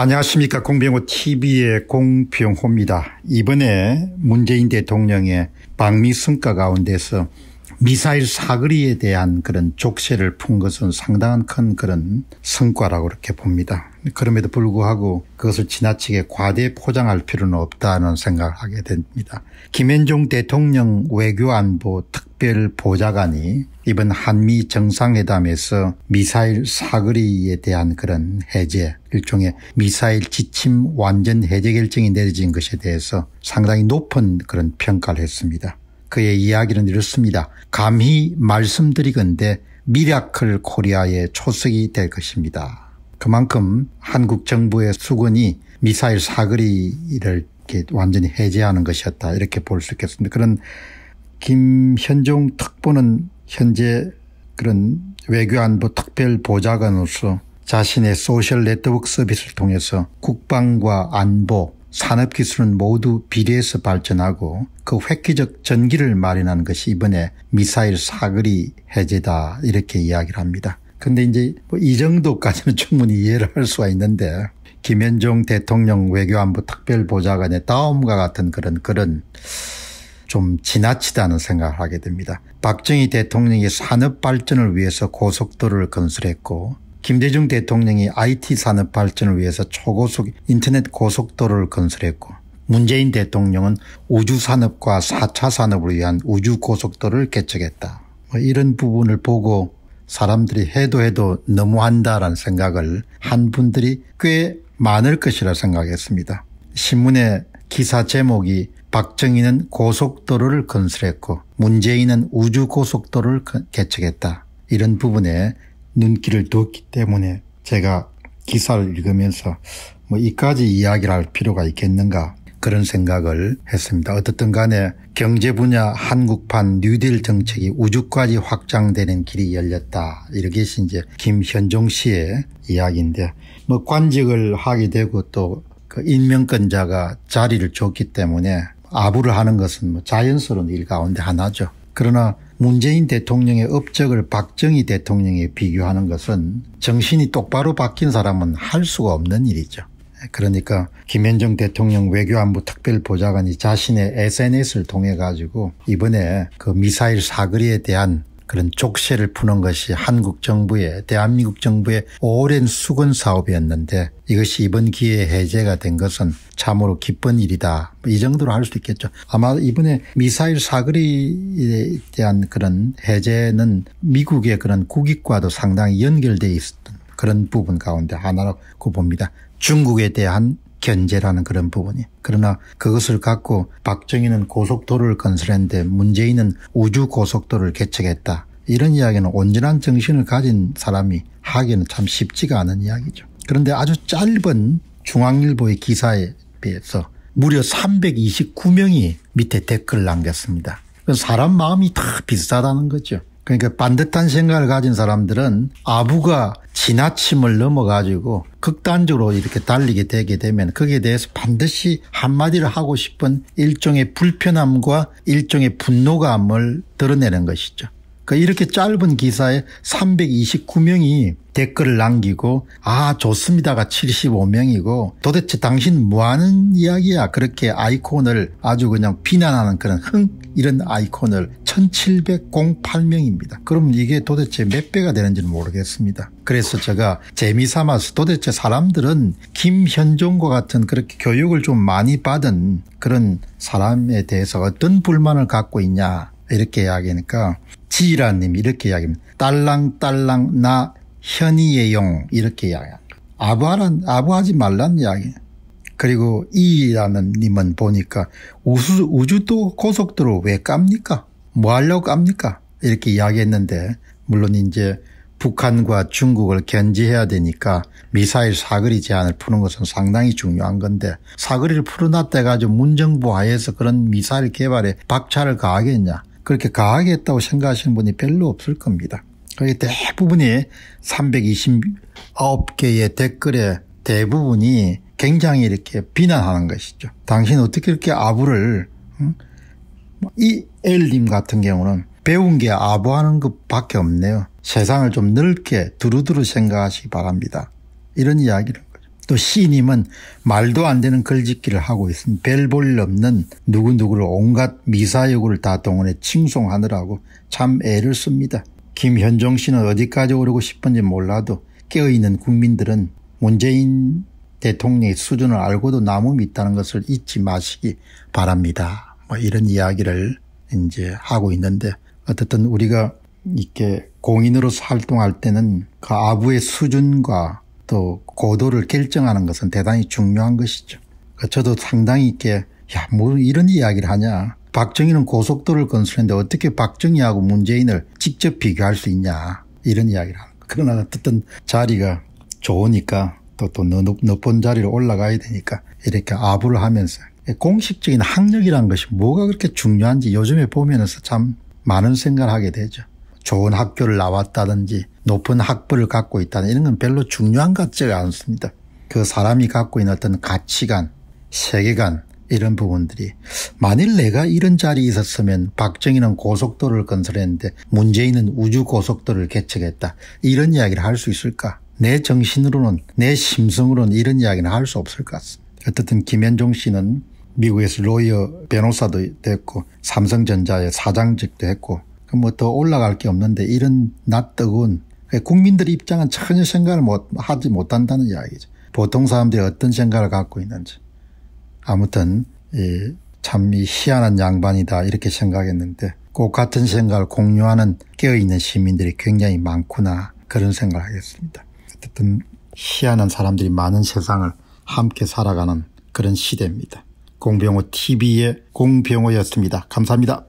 안녕하십니까 공병호 TV의 공병호입니다. 이번에 문재인 대통령의 방미 성과 가운데서 미사일 사거리에 대한 그런 족쇄를 푼 것은 상당한 큰 그런 성과라고 이렇게 봅니다. 그럼에도 불구하고 그것을 지나치게 과대 포장할 필요는 없다는 생각을 하게 됩니다. 김현종 대통령 외교안보 특별보좌관이 이번 한미 정상회담에서 미사일 사거리에 대한 그런 해제, 일종의 미사일 지침 완전 해제 결정이 내려진 것에 대해서 상당히 높은 그런 평가를 했습니다. 그의 이야기는 이렇습니다. 감히 말씀드리건대 미라클 코리아의 초석이 될 것입니다. 그만큼 한국 정부의 수군이 미사일 사거리를 완전히 해제하는 것이었다 이렇게 볼 수 있겠습니다. 그런 김현종 특보는 현재 그런 외교안보 특별보좌관으로서 자신의 소셜 네트워크 서비스를 통해서 국방과 안보 산업 기술은 모두 비례해서 발전하고 그 획기적 전기를 마련한 것이 이번에 미사일 사거리 해제다 이렇게 이야기를 합니다. 근데 이제 뭐이 정도까지는 충분히 이해를 할 수가 있는데 김현종 대통령 외교안보 특별보좌관의 다음과 같은 그런 그런 좀 지나치다는 생각을 하게 됩니다. 박정희 대통령이 산업 발전을 위해서 고속도로를 건설했고 김대중 대통령이 IT 산업 발전을 위해서 초고속 인터넷 고속도로를 건설했고 문재인 대통령은 우주산업과 4차 산업을 위한 우주고속도로를 개척했다. 뭐 이런 부분을 보고 사람들이 해도 해도 너무한다라는 생각을 한 분들이 꽤 많을 것이라 생각했습니다. 신문의 기사 제목이 박정희는 고속도로를 건설했고 문재인은 우주고속도로를 개척했다. 이런 부분에 눈길을 뒀기 때문에 제가 기사를 읽으면서 뭐 이까지 이야기를 할 필요가 있겠는가 그런 생각을 했습니다. 어떻든 간에 경제 분야 한국판 뉴딜 정책이 우주까지 확장되는 길이 열렸다. 이렇게 이제 김현종 씨의 이야기인데 뭐 관직을 하게 되고 또 그 인명권자가 자리를 줬기 때문에 아부를 하는 것은 뭐 자연스러운 일 가운데 하나죠. 그러나 문재인 대통령의 업적을 박정희 대통령에 비교하는 것은 정신이 똑바로 바뀐 사람은 할 수가 없는 일이죠. 그러니까 김현정 대통령 외교안보 특별보좌관이 자신의 SNS를 통해 가지고 이번에 그 미사일 사거리에 대한 그런 족쇄를 푸는 것이 한국 정부의 대한민국 정부의 오랜 수건 사업이었는데 이것이 이번 기회에 해제가 된 것은 참으로 기쁜 일이다. 뭐 이 정도로 할 수도 있겠죠. 아마 이번에 미사일 사거리에 대한 그런 해제는 미국의 그런 국익과도 상당히 연결돼 있었던 그런 부분 가운데 하나라고 봅니다. 중국에 대한 견제라는 그런 부분이. 그러나 그것을 갖고 박정희는 고속도로를 건설했는데 문재인은 우주 고속도로를 개척했다. 이런 이야기는 온전한 정신을 가진 사람이 하기는 참 쉽지가 않은 이야기죠. 그런데 아주 짧은 중앙일보의 기사에 비해서 무려 329명이 밑에 댓글을 남겼습니다. 사람 마음이 다 비슷하다는 거죠. 그러니까 반듯한 생각을 가진 사람들은 아부가 지나침을 넘어가지고 극단적으로 이렇게 달리게 되게 되면 거기에 대해서 반드시 한마디를 하고 싶은 일종의 불편함과 일종의 분노감을 드러내는 것이죠. 그 이렇게 짧은 기사에 329명이 댓글을 남기고 아 좋습니다가 75명이고 도대체 당신 뭐하는 이야기야 그렇게 아이콘을 아주 그냥 비난하는 그런 흥 이런 아이콘을 1708명입니다. 그럼 이게 도대체 몇 배가 되는지는 모르겠습니다. 그래서 제가 재미삼아서 도대체 사람들은 김현종과 같은 그렇게 교육을 좀 많이 받은 그런 사람에 대해서 어떤 불만을 갖고 있냐 이렇게 이야기하니까 지라님 이렇게 이야기합니다. 딸랑딸랑 나 현이예용 이렇게 이야기합니다. 아부하란 아부하지 말란 이야기. 그리고 이라는 님은 보니까 우수, 우주도 고속도로 왜 깝니까? 뭐 하려고 깝니까? 이렇게 이야기했는데 물론 이제 북한과 중국을 견제해야 되니까 미사일 사거리 제한을 푸는 것은 상당히 중요한 건데 사거리를 풀어놨다 가지고 문정부 하에서 그런 미사일 개발에 박차를 가하겠냐 그렇게 강하게 했다고 생각하시는 분이 별로 없을 겁니다. 그게 대부분이 329개의 댓글에 대부분이 굉장히 이렇게 비난하는 것이죠. 당신 어떻게 이렇게 아부를 응? 뭐 이 엘님 같은 경우는 배운 게 아부하는 것밖에 없네요. 세상을 좀 넓게 두루두루 생각하시기 바랍니다. 이런 이야기를 또 시님은 인 말도 안 되는 글짓기를 하고 있으니 별볼 없는 누구누구를 온갖 미사여구를 다 동원해 칭송하느라고 참 애를 씁니다. 김현종 씨는 어디까지 오르고 싶은지 몰라도 깨어있는 국민들은 문재인 대통령의 수준을 알고도 남음이 있다는 것을 잊지 마시기 바랍니다. 뭐 이런 이야기를 이제 하고 있는데 어쨌든 우리가 이렇게 공인으로서 활동할 때는 그 아부의 수준과 또 고도를 결정하는 것은 대단히 중요한 것이죠. 그러니까 저도 상당히 있게 야, 뭐 이런 이야기를 하냐. 박정희는 고속도로를 건설했는데 어떻게 박정희하고 문재인을 직접 비교할 수 있냐. 이런 이야기를 하는 거. 그러나 어쨌든 자리가 좋으니까 또또 높은 자리로 올라가야 되니까 이렇게 아부를 하면서 공식적인 학력이라는 것이 뭐가 그렇게 중요한지 요즘에 보면서 참 많은 생각을 하게 되죠. 좋은 학교를 나왔다든지 높은 학부를 갖고 있다는 이런 건 별로 중요한 것 같지가 않습니다. 그 사람이 갖고 있는 어떤 가치관, 세계관 이런 부분들이 만일 내가 이런 자리에 있었으면 박정희는 고속도로를 건설했는데 문재인은 우주 고속도로를 개척했다. 이런 이야기를 할 수 있을까? 내 정신으로는 내 심성으로는 이런 이야기는 할 수 없을 것 같습니다. 어쨌든 김현종 씨는 미국에서 로이어 변호사도 됐고 삼성전자의 사장직도 했고 그 뭐 더 올라갈 게 없는데 이런 낯뜨군 그러니까 국민들 입장은 전혀 생각을 못 하지 못한다는 이야기죠. 보통 사람들이 어떤 생각을 갖고 있는지. 아무튼 예, 참이 희한한 양반이다 이렇게 생각했는데 꼭 같은 생각을 공유하는 깨어있는 시민들이 굉장히 많구나 그런 생각을 하겠습니다. 어쨌든 희한한 사람들이 많은 세상을 함께 살아가는 그런 시대입니다. 공병호 TV의 공병호였습니다. 감사합니다.